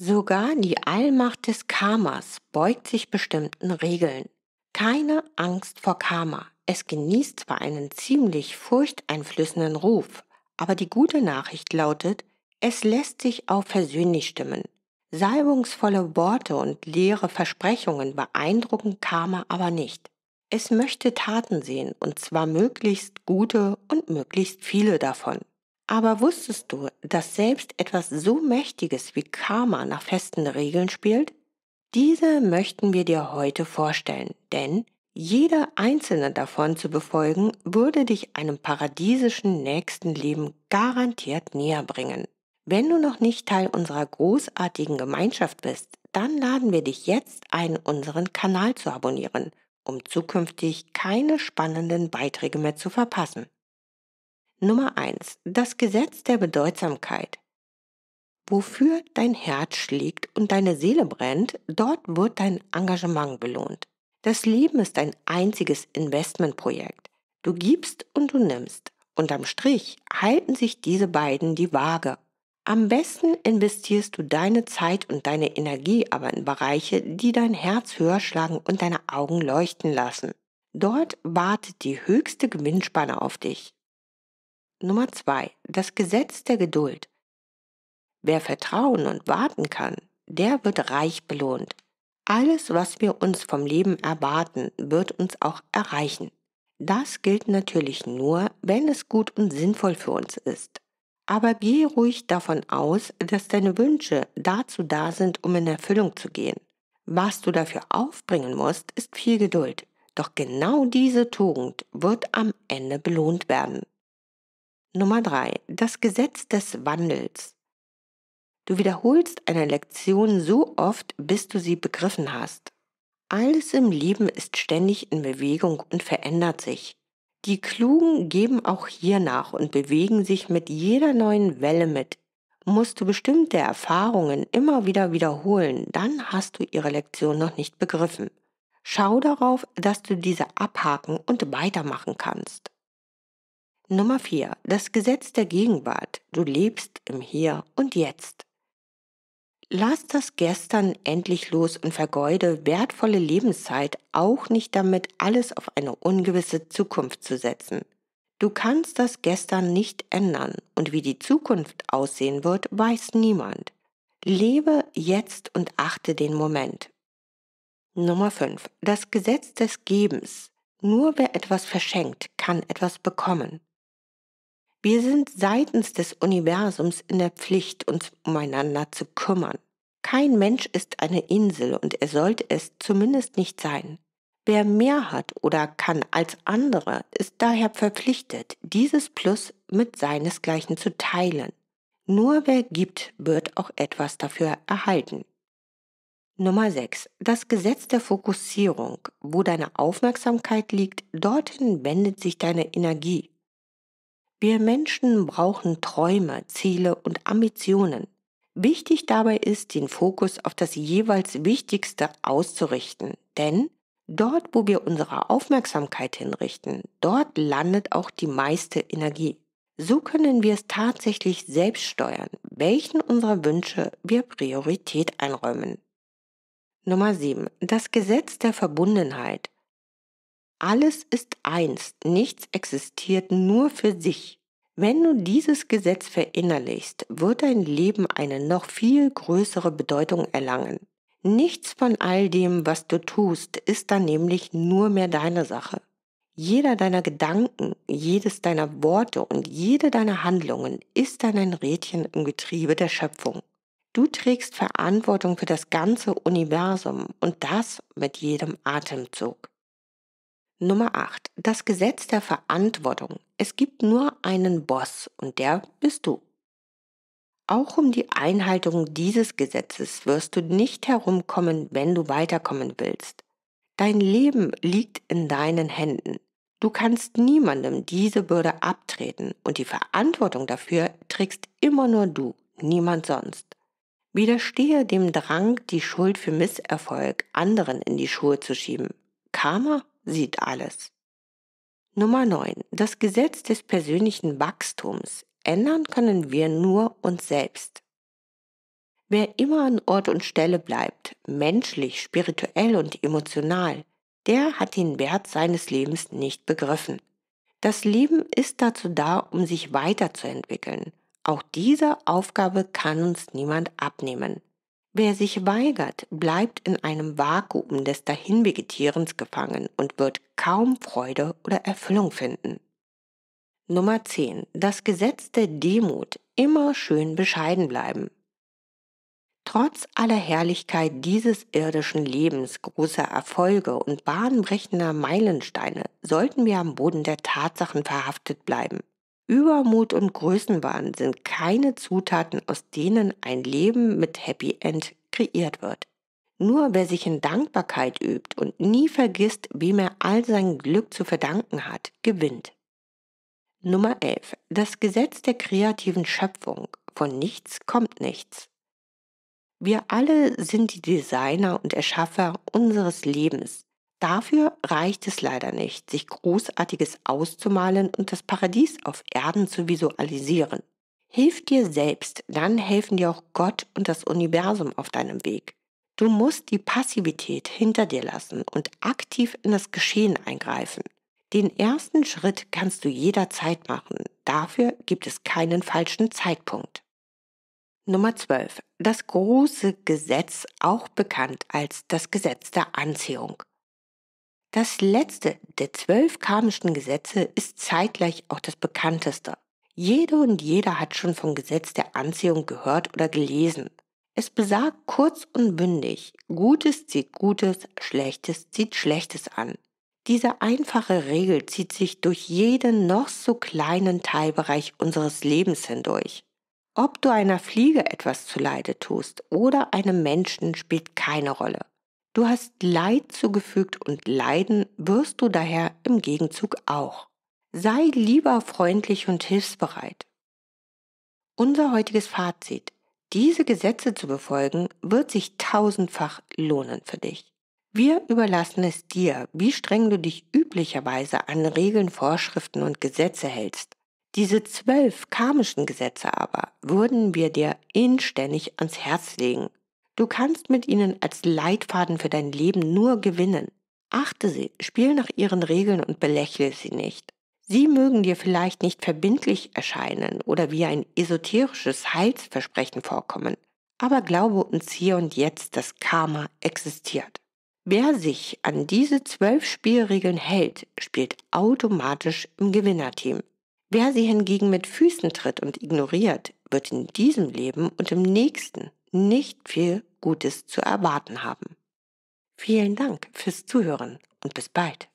Sogar die Allmacht des Karmas beugt sich bestimmten Regeln. Keine Angst vor Karma. Es genießt zwar einen ziemlich furchteinflößenden Ruf, aber die gute Nachricht lautet, es lässt sich auch versöhnlich stimmen. Salbungsvolle Worte und leere Versprechungen beeindrucken Karma aber nicht. Es möchte Taten sehen, und zwar möglichst gute und möglichst viele davon. Aber wusstest du, dass selbst etwas so Mächtiges wie Karma nach festen Regeln spielt? Diese möchten wir dir heute vorstellen, denn jeder einzelne davon zu befolgen, würde dich einem paradiesischen nächsten Leben garantiert näher bringen. Wenn du noch nicht Teil unserer großartigen Gemeinschaft bist, dann laden wir dich jetzt ein, unseren Kanal zu abonnieren, um zukünftig keine spannenden Beiträge mehr zu verpassen. Nummer 1. Das Gesetz der Bedeutsamkeit. Wofür dein Herz schlägt und deine Seele brennt, dort wird dein Engagement belohnt. Das Leben ist ein einziges Investmentprojekt. Du gibst und du nimmst. Unterm Strich halten sich diese beiden die Waage. Am besten investierst du deine Zeit und deine Energie aber in Bereiche, die dein Herz höher schlagen und deine Augen leuchten lassen. Dort wartet die höchste Gewinnspanne auf dich. Nummer zwei, das Gesetz der Geduld. Wer vertrauen und warten kann, der wird reich belohnt. Alles, was wir uns vom Leben erwarten, wird uns auch erreichen. Das gilt natürlich nur, wenn es gut und sinnvoll für uns ist. Aber geh ruhig davon aus, dass deine Wünsche dazu da sind, um in Erfüllung zu gehen. Was du dafür aufbringen musst, ist viel Geduld. Doch genau diese Tugend wird am Ende belohnt werden. Nummer 3. Das Gesetz des Wandels. Du wiederholst eine Lektion so oft, bis du sie begriffen hast. Alles im Leben ist ständig in Bewegung und verändert sich. Die Klugen geben auch hier nach und bewegen sich mit jeder neuen Welle mit. Musst du bestimmte Erfahrungen immer wieder wiederholen, dann hast du ihre Lektion noch nicht begriffen. Schau darauf, dass du diese abhaken und weitermachen kannst. Nummer 4. Das Gesetz der Gegenwart. Du lebst im Hier und Jetzt. Lass das Gestern endlich los und vergeude wertvolle Lebenszeit auch nicht damit, alles auf eine ungewisse Zukunft zu setzen. Du kannst das Gestern nicht ändern und wie die Zukunft aussehen wird, weiß niemand. Lebe jetzt und achte den Moment. Nummer 5. Das Gesetz des Gebens. Nur wer etwas verschenkt, kann etwas bekommen. Wir sind seitens des Universums in der Pflicht, uns umeinander zu kümmern. Kein Mensch ist eine Insel und er sollte es zumindest nicht sein. Wer mehr hat oder kann als andere, ist daher verpflichtet, dieses Plus mit seinesgleichen zu teilen. Nur wer gibt, wird auch etwas dafür erhalten. Nummer 6. Das Gesetz der Fokussierung. Wo deine Aufmerksamkeit liegt, dorthin wendet sich deine Energie. Wir Menschen brauchen Träume, Ziele und Ambitionen. Wichtig dabei ist, den Fokus auf das jeweils Wichtigste auszurichten, denn dort, wo wir unsere Aufmerksamkeit hinrichten, dort landet auch die meiste Energie. So können wir es tatsächlich selbst steuern, welchen unserer Wünsche wir Priorität einräumen. Nummer 7. Das Gesetz der Verbundenheit. Alles ist eins, nichts existiert nur für sich. Wenn du dieses Gesetz verinnerlichst, wird dein Leben eine noch viel größere Bedeutung erlangen. Nichts von all dem, was du tust, ist dann nämlich nur mehr deine Sache. Jeder deiner Gedanken, jedes deiner Worte und jede deiner Handlungen ist dann ein Rädchen im Getriebe der Schöpfung. Du trägst Verantwortung für das ganze Universum und das mit jedem Atemzug. Nummer 8. Das Gesetz der Verantwortung. Es gibt nur einen Boss und der bist du. Auch um die Einhaltung dieses Gesetzes wirst du nicht herumkommen, wenn du weiterkommen willst. Dein Leben liegt in deinen Händen. Du kannst niemandem diese Bürde abtreten und die Verantwortung dafür trägst immer nur du, niemand sonst. Widerstehe dem Drang, die Schuld für Misserfolg anderen in die Schuhe zu schieben. Karma? sieht alles. Nummer 9. Das Gesetz des persönlichen Wachstums. Ändern können wir nur uns selbst. Wer immer an Ort und Stelle bleibt, menschlich, spirituell und emotional, der hat den Wert seines Lebens nicht begriffen. Das Leben ist dazu da, um sich weiterzuentwickeln. Auch diese Aufgabe kann uns niemand abnehmen. Wer sich weigert, bleibt in einem Vakuum des Dahinvegetierens gefangen und wird kaum Freude oder Erfüllung finden. Nummer 10. Das Gesetz der Demut. Immer schön bescheiden bleiben. Trotz aller Herrlichkeit dieses irdischen Lebens, großer Erfolge und bahnbrechender Meilensteine sollten wir am Boden der Tatsachen verhaftet bleiben Übermut und Größenwahn sind keine Zutaten, aus denen ein Leben mit Happy End kreiert wird. Nur wer sich in Dankbarkeit übt und nie vergisst, wem er all sein Glück zu verdanken hat, gewinnt. Nummer 11. Das Gesetz der kreativen Schöpfung. Von nichts kommt nichts. Wir alle sind die Designer und Erschaffer unseres Lebens. Dafür reicht es leider nicht, sich Großartiges auszumalen und das Paradies auf Erden zu visualisieren. Hilf dir selbst, dann helfen dir auch Gott und das Universum auf deinem Weg. Du musst die Passivität hinter dir lassen und aktiv in das Geschehen eingreifen. Den ersten Schritt kannst du jederzeit machen. Dafür gibt es keinen falschen Zeitpunkt. Nummer 12. Das große Gesetz, auch bekannt als das Gesetz der Anziehung. Das letzte der zwölf karmischen Gesetze ist zeitgleich auch das bekannteste. Jede und jeder hat schon vom Gesetz der Anziehung gehört oder gelesen. Es besagt kurz und bündig, Gutes zieht Gutes, Schlechtes zieht Schlechtes an. Diese einfache Regel zieht sich durch jeden noch so kleinen Teilbereich unseres Lebens hindurch. Ob du einer Fliege etwas zuleide tust oder einem Menschen spielt keine Rolle. Du hast Leid zugefügt und leiden wirst du daher im Gegenzug auch. Sei lieber freundlich und hilfsbereit. Unser heutiges Fazit. Diese Gesetze zu befolgen, wird sich tausendfach lohnen für dich. Wir überlassen es dir, wie streng du dich üblicherweise an Regeln, Vorschriften und Gesetze hältst. Diese zwölf karmischen Gesetze aber würden wir dir inständig ans Herz legen, Du kannst mit ihnen als Leitfaden für dein Leben nur gewinnen. Achte sie, spiel nach ihren Regeln und belächle sie nicht. Sie mögen dir vielleicht nicht verbindlich erscheinen oder wie ein esoterisches Heilsversprechen vorkommen, aber glaube uns hier und jetzt, dass Karma existiert. Wer sich an diese zwölf Spielregeln hält, spielt automatisch im Gewinnerteam. Wer sie hingegen mit Füßen tritt und ignoriert, wird in diesem Leben und im nächsten nicht viel Gutes zu erwarten haben. Vielen Dank fürs Zuhören und bis bald.